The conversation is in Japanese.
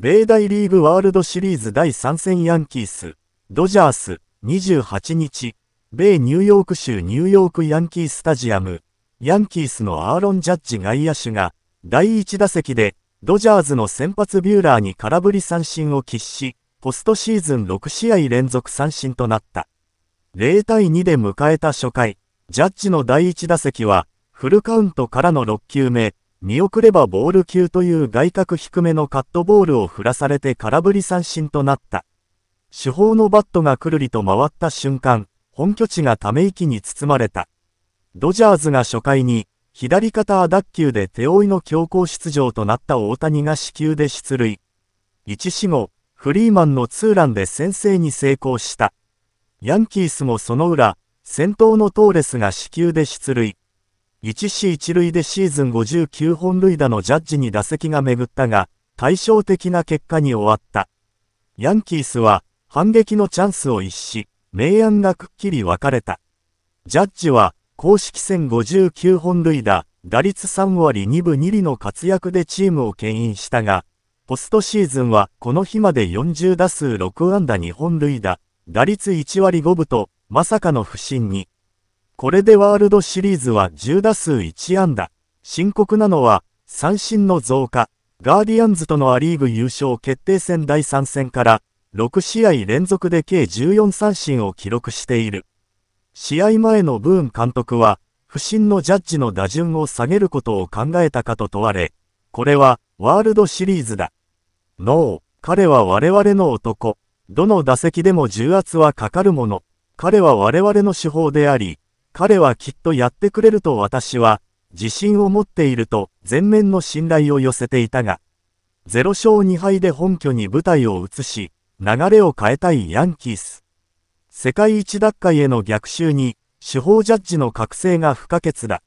米大リーグワールドシリーズ第3戦ヤンキース、ドジャース、28日、米ニューヨーク州ニューヨークヤンキースタジアム、ヤンキースのアーロン・ジャッジ外野手が、第1打席で、ドジャーズの先発ビューラーに空振り三振を喫し、ポストシーズン6試合連続三振となった。0対2で迎えた初回、ジャッジの第1打席は、フルカウントからの6球目、見送ればボール級という外角低めのカットボールを振らされて空振り三振となった。主砲のバットがくるりと回った瞬間、本拠地がため息に包まれた。ドジャーズが初回に、左肩脱臼で手負いの強行出場となった大谷が死球で出塁。1死後、フリーマンのツーランで先制に成功した。ヤンキースもその裏、先頭のトーレスが死球で出塁。1死1塁でシーズン59本塁打のジャッジに打席が巡ったが、対照的な結果に終わった。ヤンキースは反撃のチャンスを一し、明暗がくっきり分かれた。ジャッジは公式戦59本塁打、打率3割2分2厘の活躍でチームを牽引したが、ポストシーズンはこの日まで40打数6安打2本塁打、打率1割5分と、まさかの不振に。これでワールドシリーズは10打数1安打。深刻なのは、三振の増加。ガーディアンズとのア・リーグ優勝決定戦第3戦から、6試合連続で計14三振を記録している。試合前のブーン監督は、不審のジャッジの打順を下げることを考えたかと問われ、これはワールドシリーズだ。ノー、彼は我々の男。どの打席でも重圧はかかるもの。彼は我々の手法であり、彼はきっとやってくれると私は、自信を持っていると全面の信頼を寄せていたが、0勝2敗で本拠に舞台を移し、流れを変えたいヤンキース。世界一奪回への逆襲に、主砲ジャッジの覚醒が不可欠だ。